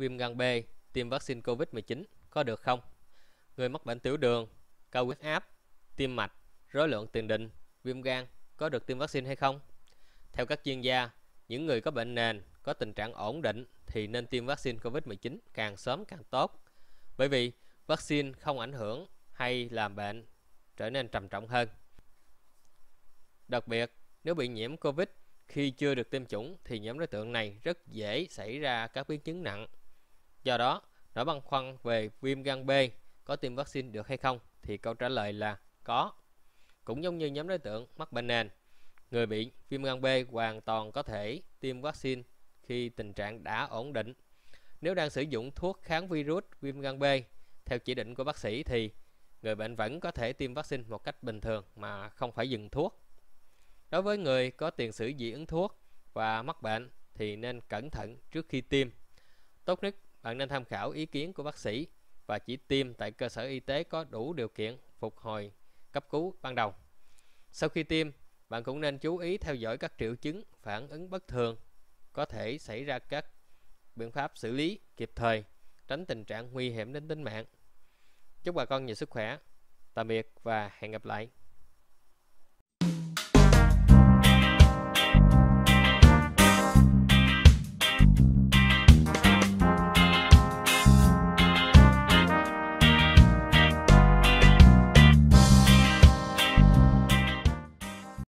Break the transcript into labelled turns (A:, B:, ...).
A: viêm gan B tiêm vaccine COVID-19 có được không? Người mắc bệnh tiểu đường, cao huyết áp, tim mạch, rối loạn tiền đình, viêm gan có được tiêm vaccine hay không? Theo các chuyên gia, những người có bệnh nền có tình trạng ổn định thì nên tiêm vaccine COVID-19 càng sớm càng tốt. Bởi vì vaccine không ảnh hưởng hay làm bệnh trở nên trầm trọng hơn. Đặc biệt, nếu bị nhiễm COVID khi chưa được tiêm chủng thì nhóm đối tượng này rất dễ xảy ra các biến chứng nặng Do đó, nỗi băn khoăn về viêm gan B có tiêm vaccine được hay không thì câu trả lời là có. Cũng giống như nhóm đối tượng mắc bệnh nền, người bị viêm gan B hoàn toàn có thể tiêm vaccine khi tình trạng đã ổn định. Nếu đang sử dụng thuốc kháng virus viêm gan B theo chỉ định của bác sĩ thì người bệnh vẫn có thể tiêm vaccine một cách bình thường mà không phải dừng thuốc. Đối với người có tiền sử dị ứng thuốc và mắc bệnh thì nên cẩn thận trước khi tiêm. Tốt nhất bạn nên tham khảo ý kiến của bác sĩ và chỉ tiêm tại cơ sở y tế có đủ điều kiện phục hồi cấp cứu ban đầu. Sau khi tiêm, bạn cũng nên chú ý theo dõi các triệu chứng phản ứng bất thường, có thể xảy ra các biện pháp xử lý kịp thời, tránh tình trạng nguy hiểm đến tính mạng. Chúc bà con nhiều sức khỏe. Tạm biệt và hẹn gặp lại.